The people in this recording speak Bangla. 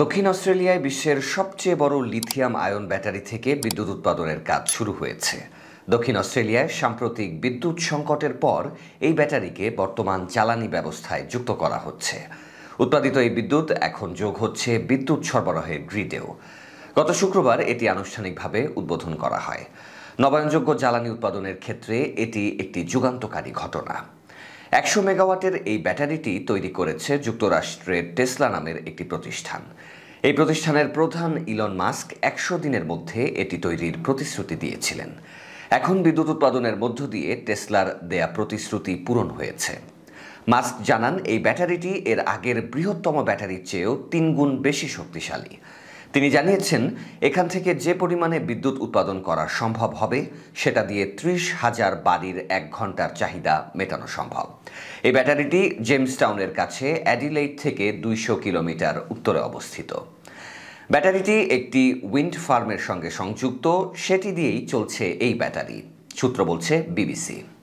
দক্ষিণ অস্ট্রেলিয়ায় বিশ্বের সবচেয়ে বড় লিথিয়াম আয়ন ব্যাটারি থেকে বিদ্যুৎ উৎপাদনের কাজ শুরু হয়েছে দক্ষিণ অস্ট্রেলিয়ায় সাম্প্রতিক বিদ্যুৎ সংকটের পর এই ব্যাটারিকে বর্তমান জ্বালানি ব্যবস্থায় যুক্ত করা হচ্ছে উৎপাদিত এই বিদ্যুৎ এখন যোগ হচ্ছে বিদ্যুৎ সরবরাহের গ্রিডেও গত শুক্রবার এটি আনুষ্ঠানিকভাবে উদ্বোধন করা হয় নবায়নযোগ্য জ্বালানি উৎপাদনের ক্ষেত্রে এটি একটি যুগান্তকারী ঘটনা একশো মেগাওয়াটের এই ব্যাটারিটি তৈরি করেছে যুক্তরাষ্ট্রের টেসলা নামের একটি প্রতিষ্ঠান এই প্রতিষ্ঠানের প্রধান ইলন মাস্ক একশো দিনের মধ্যে এটি তৈরির প্রতিশ্রুতি দিয়েছিলেন এখন বিদ্যুৎ উৎপাদনের মধ্য দিয়ে টেসলার দেয়া প্রতিশ্রুতি পূরণ হয়েছে মাস্ক জানান এই ব্যাটারিটি এর আগের বৃহত্তম ব্যাটারির চেয়েও তিন গুণ বেশি শক্তিশালী তিনি জানিয়েছেন এখান থেকে যে পরিমাণে বিদ্যুৎ উৎপাদন করা সম্ভব হবে সেটা দিয়ে ত্রিশ হাজার বাড়ির এক ঘন্টার চাহিদা মেটানো সম্ভব এই ব্যাটারিটি জেমসটাউনের কাছে অ্যাডিলেইট থেকে দুইশো কিলোমিটার উত্তরে অবস্থিত ব্যাটারিটি একটি উইন্ড ফার্মের সঙ্গে সংযুক্ত সেটি দিয়েই চলছে এই ব্যাটারি সূত্র বলছে বিবিসি